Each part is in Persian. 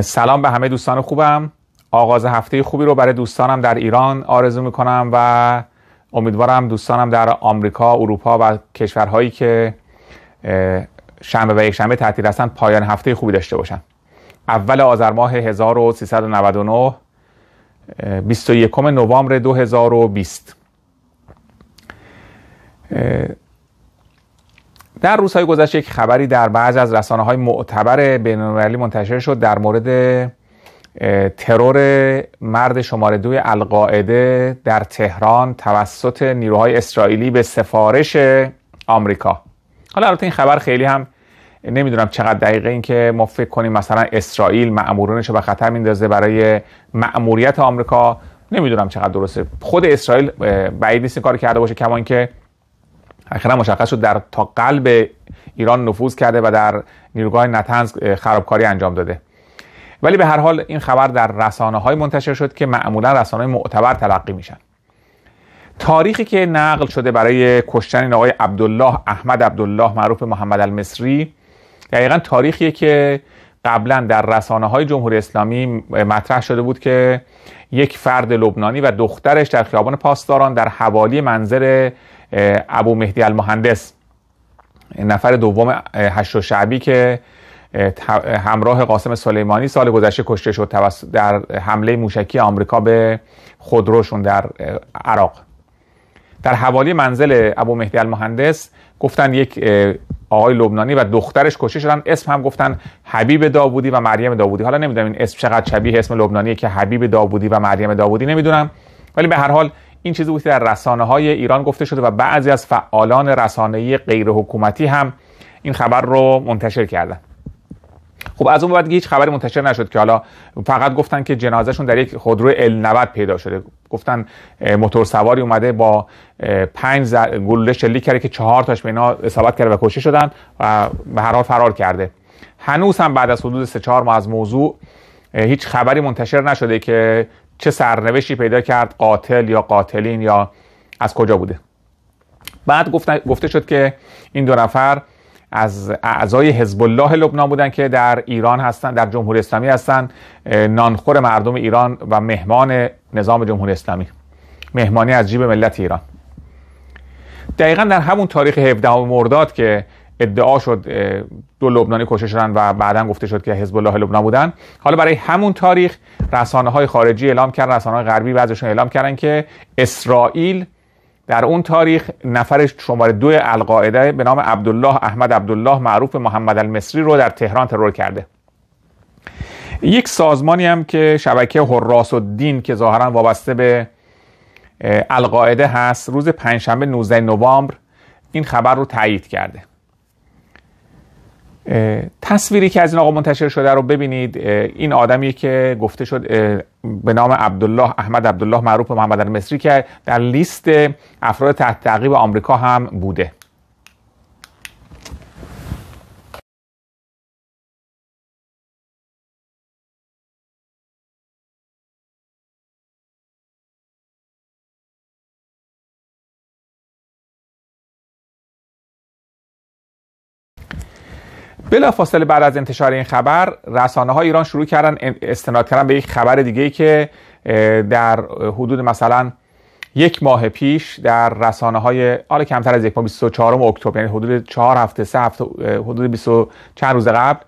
سلام به همه دوستان خوبم آغاز هفته خوبی رو برای دوستانم در ایران آرزو میکنم و امیدوارم دوستانم در آمریکا، اروپا و کشورهایی که شنبه و یکشنبه تعطیل هستند پایان هفته خوبی داشته باشن اول آذر ماه 1399 21 نوامبر 2020 در روزهای گذشته یک خبری در بعضی از رسانه های معتبر بینالمللی منتشر شد در مورد ترور مرد شماره دوی القاعده در تهران توسط نیروهای اسرائیلی به سفارش آمریکا حالا البته این خبر خیلی هم نمیدونم چقدر دقیقه این که ما فکر کنیم مثلا اسرائیل معمورانش رو به خطر میندازه برای مأموریت آمریکا نمیدونم چقدر درسته خود اسرائیل بعید نیست کار کرده باشه کما اینکه اخیرا مشخص شد در تا قلب ایران نفوذ کرده و در نیروگاه نتنز خرابکاری انجام داده ولی به هر حال این خبر در رسانه های منتشر شد که معمولا رسانه معتبر تلقی میشن تاریخی که نقل شده برای کشتن این آقای عبدالله احمد عبدالله معروف محمد المصری دقیقا تاریخی که قبلا در رسانه های جمهوری اسلامی مطرح شده بود که یک فرد لبنانی و دخترش در خیابان پاسداران در حوالی منظر ابو مهدی المهندس نفر دوم هشت شعبی که همراه قاسم سلیمانی سال گذشته کشته شد در حمله موشکی آمریکا به خودروشون در عراق در حوالی منزل ابو مهدی المهندس گفتن یک آقای لبنانی و دخترش کشته شدن اسم هم گفتن حبیب داوودی و مریم داوودی حالا نمیدونم این اسم چقدر شبیه اسم لبنانیه که حبیب داوودی و مریم داوودی نمیدونم ولی به هر حال این چیزی بود که در رسانه های ایران گفته شده و بعضی از فعالان رسانه‌ای غیر حکومتی هم این خبر رو منتشر کردن خب از اون بعد هیچ خبری منتشر نشد که حالا فقط گفتن که جنازهشون در یک خودرو ال90 پیدا شده گفتن موتور سواری اومده با پنج گلوله شلیک کرده که چهار تاش به اینا اصابت کرده و کشته شدن و به هر حال فرار کرده هنوز هم بعد از حدود 3 4 ماه از موضوع هیچ خبری منتشر نشده که چه سرنوشتی پیدا کرد قاتل یا قاتلین یا از کجا بوده بعد گفته شد که این دو نفر از اعضای حزب الله لبنان بودن که در ایران هستند در جمهوری اسلامی هستند نانخور مردم ایران و مهمان نظام جمهوری اسلامی مهمانی از جیب ملت ایران دقیقا در همون تاریخ 17 مرداد که ادعا شد دو لبنانی کشته شدن و بعدا گفته شد که حزب الله لبنان بودن حالا برای همون تاریخ رسانه های خارجی اعلام کردن رسانه های غربی بعضیشون اعلام کردن که اسرائیل در اون تاریخ نفر شماره دو القاعده به نام عبدالله احمد عبدالله معروف محمد المصری رو در تهران ترور کرده یک سازمانی هم که شبکه حراس دین که ظاهرا وابسته به القاعده هست روز پنجشنبه 19 نوامبر این خبر رو تایید کرده تصویری که از این آقا منتشر شده رو ببینید این آدمی که گفته شد به نام عبدالله احمد عبدالله معروف محمد مصری که در لیست افراد تحت تعقیب آمریکا هم بوده بلافاصله بعد از انتشار این خبر رسانه های ایران شروع کردن استناد کردن به یک خبر دیگه که در حدود مثلا یک ماه پیش در رسانه های آل کمتر از یک ماه 24 اکتبر یعنی حدود 4 هفته 3 هفته حدود 20 چند روز قبل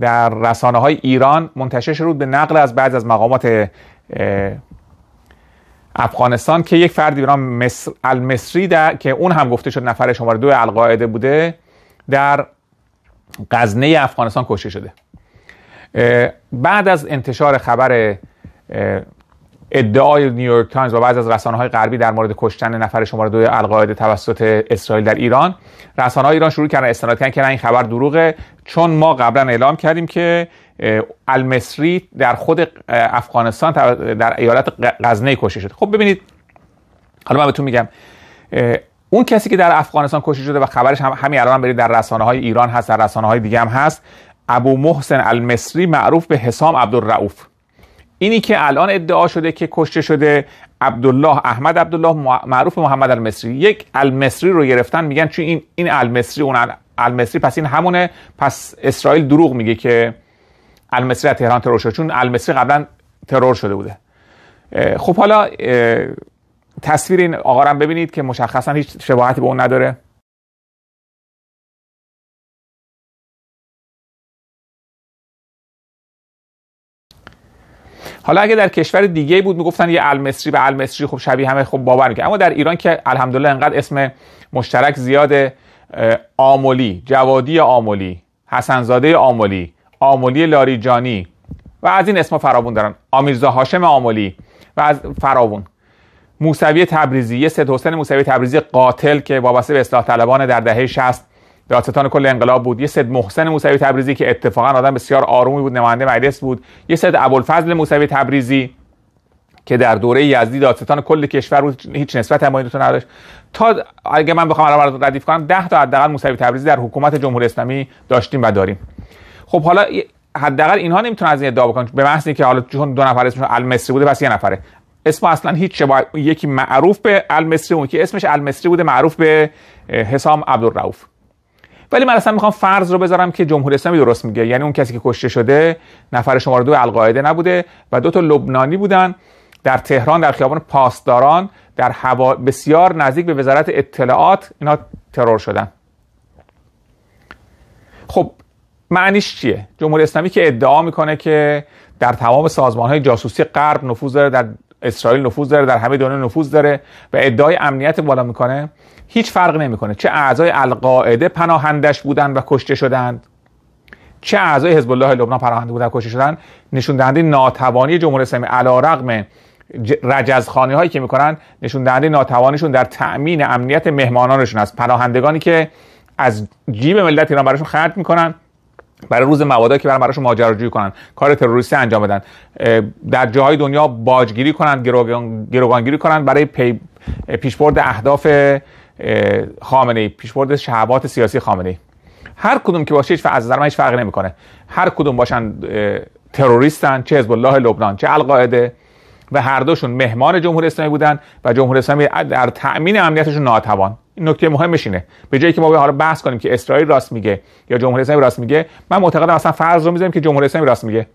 در رسانه های ایران منتشر شد به نقل از بعض از مقامات افغانستان که یک فردی به نام مصر، المصری در... که اون هم گفته شد نفر شماره دو القاعده بوده در غزنه افغانستان کشته شده بعد از انتشار خبر ادعای نیویورک تایمز و بعضی از رسانه های غربی در مورد کشتن نفر شماره دوی القاعده توسط اسرائیل در ایران رسانه های ایران شروع کردن استناد کردن که این خبر دروغه چون ما قبلا اعلام کردیم که المصری در خود افغانستان در ایالت غزنه کشته شده خب ببینید حالا من بهتون میگم اون کسی که در افغانستان کشته شده و خبرش هم همین الان هم برید در رسانه های ایران هست در رسانه های دیگه هم هست ابو محسن المصری معروف به حسام عبدالرعوف اینی که الان ادعا شده که کشته شده عبدالله احمد عبدالله معروف محمد المصری یک المصری رو گرفتن میگن چون این این المصری اون المصری پس این همونه پس اسرائیل دروغ میگه که المصری از تهران ترور شده چون المصری قبلا ترور شده بوده خب حالا تصویر این آقا هم ببینید که مشخصا هیچ شباهتی به اون نداره حالا اگه در کشور دیگه بود میگفتن یه المصری به المصری خب شبیه همه خب باور میکرد اما در ایران که الحمدلله انقدر اسم مشترک زیاد آملی جوادی آملی حسنزاده آملی آملی لاریجانی و از این اسما فرابون دارن آمیرزا هاشم آملی و از فرابون موسوی تبریزی یه سید حسین موسوی تبریزی قاتل که وابسته به اصلاح طلبان در دهه 60 دادستان کل انقلاب بود یه سید محسن موسوی تبریزی که اتفاقا آدم بسیار آرومی بود نماینده مجلس بود یه سید ابوالفضل موسوی تبریزی که در دوره یزدی دادستان کل کشور بود هیچ نسبت هم این نداشت تا اگه من بخوام ردیف کنم 10 تا حداقل موسوی تبریزی در حکومت جمهوری اسلامی داشتیم و داریم خب حالا حداقل اینها نمیتونن از این ادعا بکنن به محض اینکه حالا چون دو نفر اسمشون المصری بوده پس یه نفره اسم اصلا هیچ شبا... یکی معروف به المصری اون که اسمش المصری بوده معروف به حسام عبدالرؤوف ولی من اصلا میخوام فرض رو بذارم که جمهوری اسلامی درست میگه یعنی اون کسی که کشته شده نفر شماره دو القاعده نبوده و دو تا لبنانی بودن در تهران در خیابان پاسداران در هوا بسیار نزدیک به وزارت اطلاعات اینا ترور شدن خب معنیش چیه جمهوری اسلامی که ادعا میکنه که در تمام سازمان های جاسوسی غرب نفوذ در اسرائیل نفوذ داره در همه دنیا نفوذ داره و ادعای امنیت بالا میکنه هیچ فرق نمیکنه چه اعضای القاعده پناهندش بودن و کشته شدند چه اعضای حزب الله لبنان پناهنده بودن و کشته شدن نشون دهنده ناتوانی جمهوری اسلامی علیرغم رجزخانی هایی که میکنن نشون دهنده ناتوانیشون در تأمین امنیت مهمانانشون است پناهندگانی که از جیب ملت ایران براشون خرج میکنن برای روز مبادا که برای براش ماجراجویی کنن کار تروریستی انجام بدن در جاهای دنیا باجگیری کنن گروگانگیری کنن برای پیشبرد اهداف خامنه ای پیشبرد شهوات سیاسی خامنه ای هر کدوم که باشه هیچ از نظر فرقی نمیکنه هر کدوم باشن تروریستن چه حزب الله لبنان چه القاعده و هر دوشون مهمان جمهوری اسلامی بودن و جمهوری اسلامی در تأمین امنیتشون ناتوان نکته مهمش اینه به جایی که ما به حالا بحث کنیم که اسرائیل راست میگه یا جمهوری اسلامی راست میگه من معتقدم اصلا فرض رو میذاریم که جمهوری اسلامی راست میگه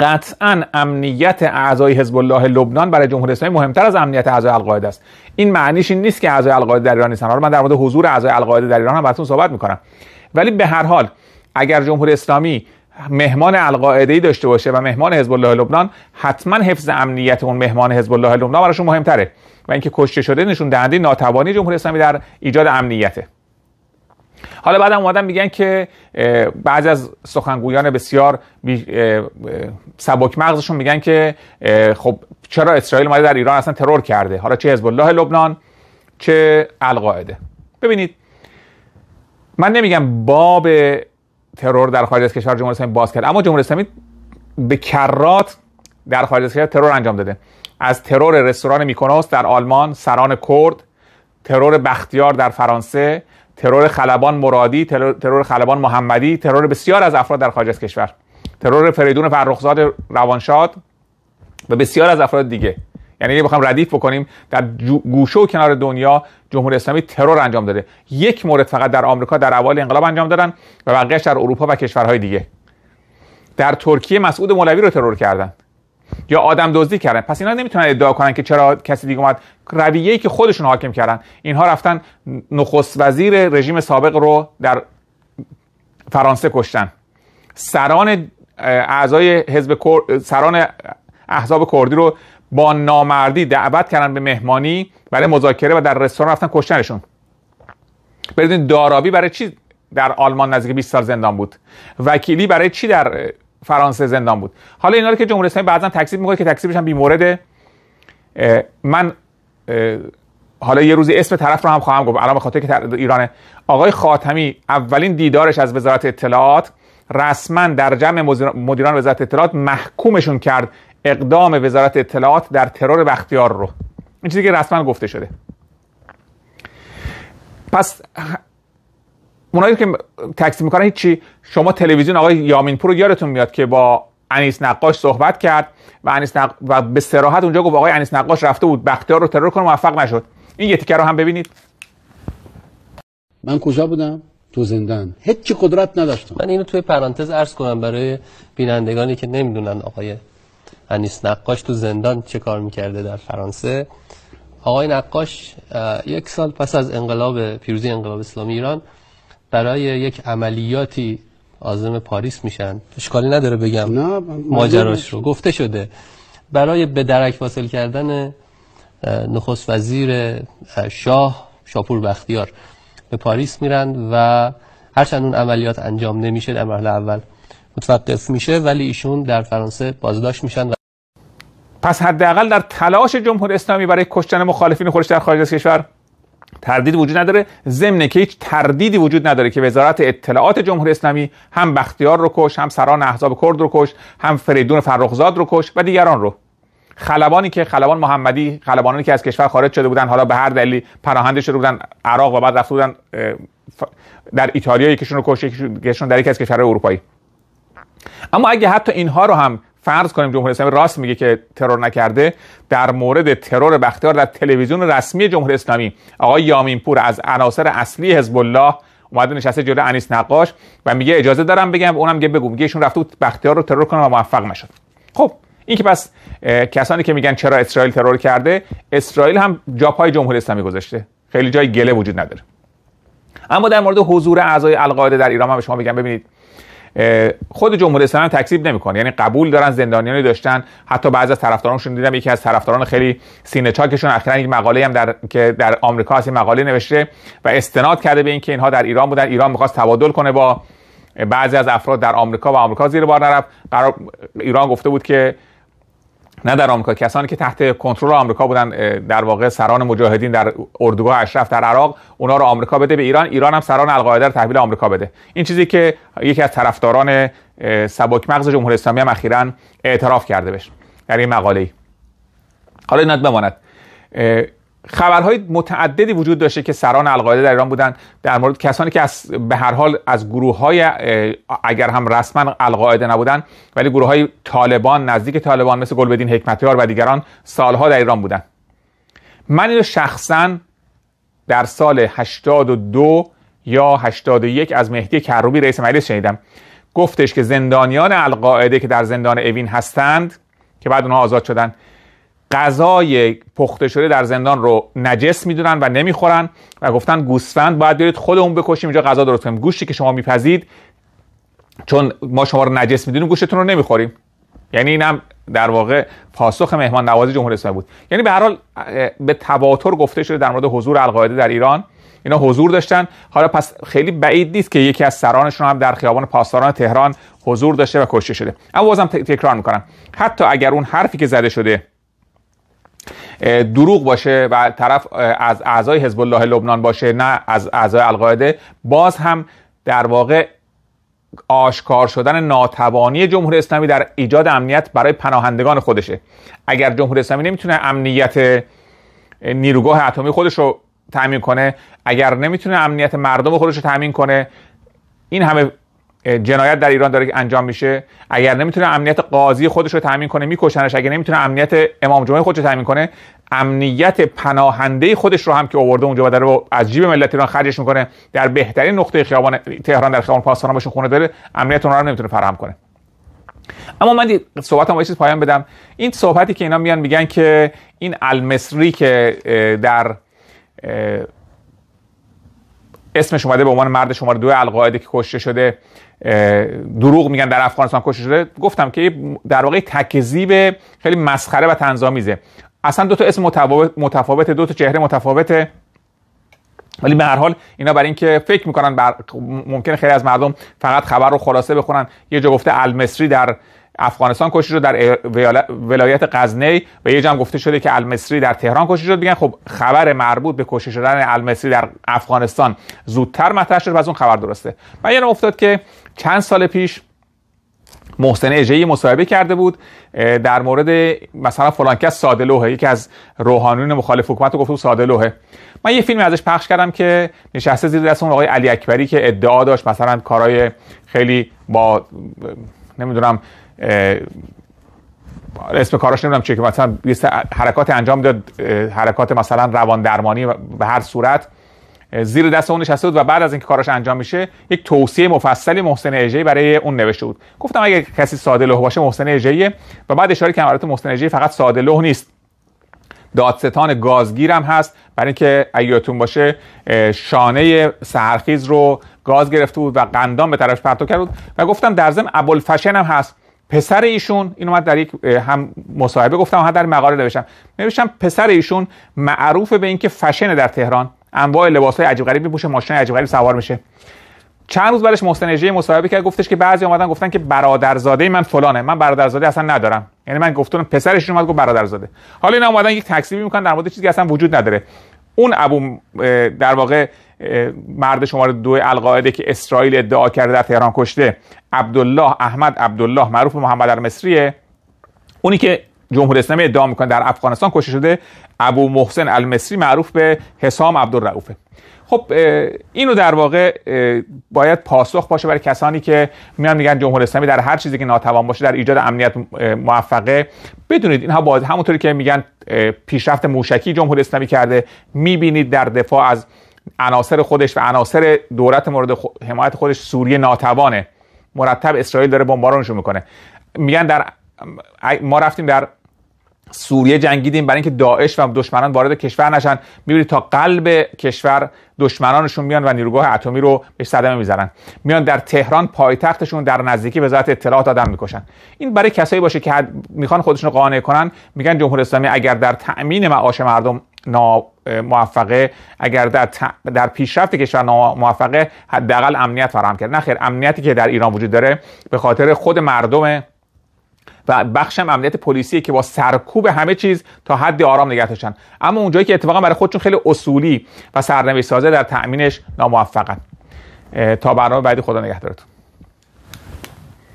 قطعا امنیت اعضای حزب الله لبنان برای جمهوری اسلامی مهمتر از امنیت اعضای القاعده است این معنیش این نیست که اعضای القاعده در ایران نیستن حالا من در حضور اعضای القاعده در ایران هم براتون صحبت میکنم ولی به هر حال اگر جمهوری اسلامی مهمان القاعده ای داشته باشه و مهمان حزب الله لبنان حتما حفظ امنیت اون مهمان حزب الله لبنان براشون مهمتره و اینکه کشته شده نشون دهنده ناتوانی جمهوری اسلامی در ایجاد امنیته حالا بعدم اومدن میگن که بعضی از سخنگویان بسیار سبک مغزشون میگن که خب چرا اسرائیل اومده در ایران اصلا ترور کرده حالا چه حزب الله لبنان چه القاعده ببینید من نمیگم باب ترور در خارج از کشور جمهوری اسلامی باز کرد اما جمهوری اسلامی به کرات در خارج از کشور ترور انجام داده از ترور رستوران میکونوس در آلمان سران کرد ترور بختیار در فرانسه ترور خلبان مرادی ترور خلبان محمدی ترور بسیار از افراد در خارج از کشور ترور فریدون فرخزاد روانشاد و بسیار از افراد دیگه یعنی اگه بخوام ردیف بکنیم در گوشه و کنار دنیا جمهوری اسلامی ترور انجام داده یک مورد فقط در آمریکا در اول انقلاب انجام دادن و بقیهش در اروپا و کشورهای دیگه در ترکیه مسعود مولوی رو ترور کردن یا آدم دزدی کردن پس اینا نمیتونن ادعا کنن که چرا کسی دیگه اومد رویه‌ای که خودشون حاکم کردن اینها رفتن نخست وزیر رژیم سابق رو در فرانسه کشتن سران اعضای حزب سران احزاب کردی رو با نامردی دعوت کردن به مهمانی برای مذاکره و در رستوران رفتن کشتنشون بدون دارابی برای چی در آلمان نزدیک 20 سال زندان بود وکیلی برای چی در فرانسه زندان بود حالا اینا که جمهوری اسلامی بعضا تکذیب میکنه که تکذیبش هم من حالا یه روزی اسم طرف رو هم خواهم گفت الان خاطر که ایرانه آقای خاتمی اولین دیدارش از وزارت اطلاعات رسما در جمع مدیران وزارت اطلاعات محکومشون کرد اقدام وزارت اطلاعات در ترور بختیار رو این چیزی که رسما گفته شده پس اونایی که تکسی میکنن هیچی شما تلویزیون آقای یامین رو یادتون میاد که با انیس نقاش صحبت کرد و انیس نق... و به سراحت اونجا گفت آقای انیس نقاش رفته بود بختیار رو ترور کنه موفق نشد این یه تیکه رو هم ببینید من کجا بودم تو زندان هیچ قدرت نداشتم من اینو توی پرانتز عرض کنم برای بینندگانی که نمیدونن آقای انیس نقاش تو زندان چه کار میکرده در فرانسه آقای نقاش یک سال پس از انقلاب پیروزی انقلاب اسلامی ایران برای یک عملیاتی آزم پاریس میشن اشکالی نداره بگم ماجراش رو گفته شده برای به درک واصل کردن نخست وزیر شاه شاپور بختیار به پاریس میرن و هرچند اون عملیات انجام نمیشه در مرحله اول متوقف میشه ولی ایشون در فرانسه بازداشت میشن پس حداقل در تلاش جمهوری اسلامی برای کشتن مخالفین خودش در خارج از کشور تردید وجود نداره ضمن که هیچ تردیدی وجود نداره که وزارت اطلاعات جمهوری اسلامی هم بختیار رو کش هم سران احزاب کرد رو کش هم فریدون فرخزاد رو کش و دیگران رو خلبانی که خلبان محمدی خلبانانی که از کشور خارج شده بودن حالا به هر دلیلی پراهنده شده بودن عراق و بعد رفته بودن در ایتالیا یکیشون رو کش یکیشون در یکی از کشورهای اروپایی اما اگه حتی اینها رو هم فرض کنیم جمهوری اسلامی راست میگه که ترور نکرده در مورد ترور بختیار در تلویزیون رسمی جمهوری اسلامی آقای یامینپور از عناصر اصلی حزب الله اومده نشسته جلو انیس نقاش و میگه اجازه دارم بگم اونم میگه بگو میگه ایشون رفته بختیار رو ترور کنه و موفق نشد خب این که پس کسانی که میگن چرا اسرائیل ترور کرده اسرائیل هم جاپای جمهوری اسلامی گذاشته خیلی جای گله وجود نداره اما در مورد حضور اعضای القاعده در ایران هم به شما میگم ببینید خود جمهوری اسلامی تکذیب نمیکنه یعنی قبول دارن زندانیانی داشتن حتی بعضی از طرفدارانشون دیدم یکی از طرفداران خیلی سینه چاکشون اخیراً یک مقاله هم در که در آمریکا هست مقاله نوشته و استناد کرده به اینکه اینها در ایران بودن ایران میخواست تبادل کنه با بعضی از افراد در آمریکا و آمریکا زیر بار نرفت ایران گفته بود که نه در آمریکا کسانی که تحت کنترل آمریکا بودن در واقع سران مجاهدین در اردوگاه اشرف در عراق اونا رو آمریکا بده به ایران ایران هم سران القاعده رو تحویل آمریکا بده این چیزی که یکی از طرفداران سبک مغز جمهوری اسلامی هم اخیرا اعتراف کرده بش در این مقاله ای حالا اینات بماند خبرهای متعددی وجود داشته که سران القاعده در ایران بودند. در مورد کسانی که از به هر حال از گروه های اگر هم رسما القاعده نبودن ولی گروه های طالبان نزدیک طالبان مثل گلبدین حکمتیار و دیگران سالها در ایران بودند. من اینو شخصا در سال 82 یا 81 از مهدی کروبی رئیس مجلس شنیدم گفتش که زندانیان القاعده که در زندان اوین هستند که بعد اونها آزاد شدن غذای پخته شده در زندان رو نجس میدونن و نمیخورن و گفتن گوسفند باید بیارید خودمون بکشیم اینجا غذا درست کنیم گوشتی که شما میپزید چون ما شما رو نجس میدونیم گوشتون رو نمیخوریم یعنی اینم در واقع پاسخ مهمان نوازی جمهور اسلامی بود یعنی به هر حال به تواتر گفته شده در مورد حضور القاعده در ایران اینا حضور داشتن حالا پس خیلی بعید نیست که یکی از سرانشون هم در خیابان پاسداران تهران حضور داشته و کشته شده اما بازم تکرار میکنم حتی اگر اون حرفی که زده شده دروغ باشه و طرف از اعضای حزب الله لبنان باشه نه از اعضای القاعده باز هم در واقع آشکار شدن ناتوانی جمهوری اسلامی در ایجاد امنیت برای پناهندگان خودشه اگر جمهوری اسلامی نمیتونه امنیت نیروگاه اتمی خودش رو تامین کنه اگر نمیتونه امنیت مردم خودش رو تامین کنه این همه جنایت در ایران داره انجام میشه اگر نمیتونه امنیت قاضی خودش رو تامین کنه میکشنش اگر نمیتونه امنیت امام جمعه خودش رو تامین کنه امنیت پناهنده خودش رو هم که آورده اونجا و داره از جیب ملت ایران خرجش میکنه در بهترین نقطه خیابان تهران در خیابان پاسداران باشه خونه داره امنیت اون رو نمیتونه فراهم کنه اما من صحبتم با چیز پایان بدم این صحبتی که اینا میان میگن که این المصری که در اسمش اومده به عنوان مرد شماره دو القاعده که کشته شده دروغ میگن در افغانستان کشته شده گفتم که در واقع تکذیب خیلی مسخره و تنظامیزه اصلا دو تا اسم متفاوت دو تا چهره متفاوته ولی به هر حال اینا برای اینکه فکر میکنن بر ممکنه خیلی از مردم فقط خبر رو خلاصه بخونن یه جا گفته المصری در افغانستان کشته شد در ولایت غزنی و یه جمع گفته شده که المصری در تهران کشته شد میگن خب خبر مربوط به کشته شدن المصری در افغانستان زودتر مطرح شد و از اون خبر درسته و یه یعنی افتاد که چند سال پیش محسن اجهی مصاحبه کرده بود در مورد مثلا فلان کس ساده یکی از روحانیون مخالف حکومت رو گفته بود ساده من یه فیلمی ازش پخش کردم که نشسته زیر دست اون آقای علی اکبری که ادعا داشت مثلا کارهای خیلی با نمیدونم اسم کاراش نمیدونم چه که مثلا حرکات انجام داد حرکات مثلا روان درمانی به هر صورت زیر دست اون نشسته بود و بعد از اینکه کاراش انجام میشه یک توصیه مفصلی محسن اجی برای اون نوشته بود گفتم اگه کسی ساده لوح باشه محسن اجی و بعد اشاره که محسن اجی فقط ساده لوح نیست دادستان گازگیرم هست برای اینکه ایاتون باشه شانه سرخیز رو گاز گرفته بود و قندان به طرفش پرتو کرد و گفتم در ضمن ابوالفشن هم هست پسر ایشون اینو من در یک هم مصاحبه گفتم هم در مقاله نوشتم نوشتم پسر ایشون معروف به اینکه فشن در تهران انواع لباس های عجیب غریب میپوشه ماشین عجیب غریب سوار میشه چند روز بعدش محسن اجی مصاحبه کرد گفتش که بعضی اومدن گفتن که برادرزاده من فلانه من برادرزاده اصلا ندارم یعنی من گفتم پسرش اومد گفت برادرزاده حالا اینا اومدن یک تکسیبی میکنن در مورد چیزی که اصلا وجود نداره اون ابو در واقع مرد شماره دو القاعده که اسرائیل ادعا کرده در تهران کشته عبدالله احمد عبدالله معروف محمد مصریه، اونی که جمهوری اسلامی ادعا میکنه در افغانستان کشته شده ابو محسن المصری معروف به حسام عبدالرؤوفه خب اینو در واقع باید پاسخ باشه برای کسانی که میان میگن جمهوری اسلامی در هر چیزی که ناتوان باشه در ایجاد امنیت موفقه بدونید اینها باز همونطوری که میگن پیشرفت موشکی جمهوری اسلامی کرده میبینید در دفاع از عناصر خودش و عناصر دولت مورد حمایت خودش سوریه ناتوانه مرتب اسرائیل داره بمبارانشو میکنه میگن در ما رفتیم در سوریه جنگیدیم برای اینکه داعش و دشمنان وارد کشور نشن میبینید تا قلب کشور دشمنانشون میان و نیروگاه اتمی رو به صدمه میزنن میان در تهران پایتختشون در نزدیکی وزارت اطلاعات آدم میکشن این برای کسایی باشه که میخوان خودشون قانع کنن میگن جمهوری اسلامی اگر در تأمین معاش مردم ناموفقه اگر در, ت... در پیشرفت کشور ناموفقه حداقل امنیت فراهم کرد نه خیر امنیتی که در ایران وجود داره به خاطر خود مردم و هم امنیت پلیسی که با سرکوب همه چیز تا حدی آرام نگه داشتن اما اونجایی که اتفاقا برای خودشون خیلی اصولی و سرنوشت سازه در تأمینش ناموفقن تا برنامه بعدی خدا نگهدارتون